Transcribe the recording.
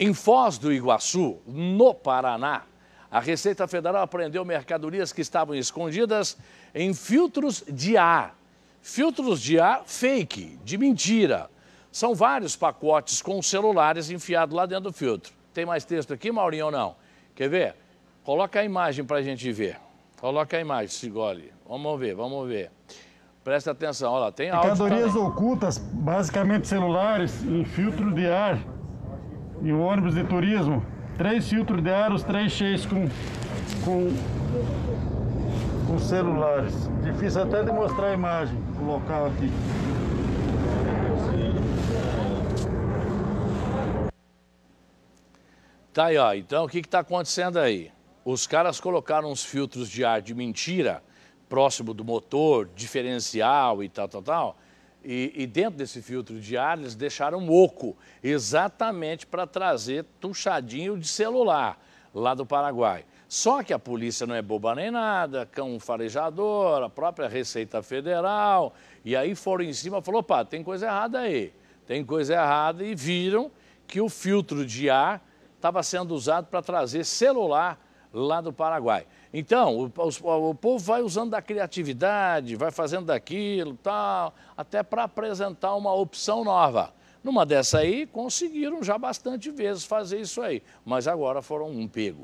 Em Foz do Iguaçu, no Paraná, a Receita Federal apreendeu mercadorias que estavam escondidas em filtros de ar. Filtros de ar fake, de mentira. São vários pacotes com celulares enfiados lá dentro do filtro. Tem mais texto aqui, Maurinho, ou não? Quer ver? Coloca a imagem para a gente ver. Coloca a imagem, Sigoli. Vamos ver, vamos ver. Presta atenção, olha lá, tem áudio Mercadorias também. ocultas, basicamente celulares em filtro de ar e o ônibus de turismo. Três filtros de ar, os três cheios com, com, com celulares. Difícil até de mostrar a imagem, o local aqui. Tá aí, ó. Então, o que está acontecendo aí? Os caras colocaram uns filtros de ar de mentira próximo do motor, diferencial e tal, tal, tal e, e, dentro desse filtro de ar, eles deixaram oco, exatamente para trazer tuchadinho de celular lá do Paraguai. Só que a polícia não é boba nem nada, cão farejador, a própria Receita Federal, e aí foram em cima e falou, pá, tem coisa errada aí, tem coisa errada, e viram que o filtro de ar estava sendo usado para trazer celular lá do Paraguai. Então, o, o povo vai usando da criatividade, vai fazendo daquilo, tal, até para apresentar uma opção nova. Numa dessa aí, conseguiram já bastante vezes fazer isso aí, mas agora foram um pego.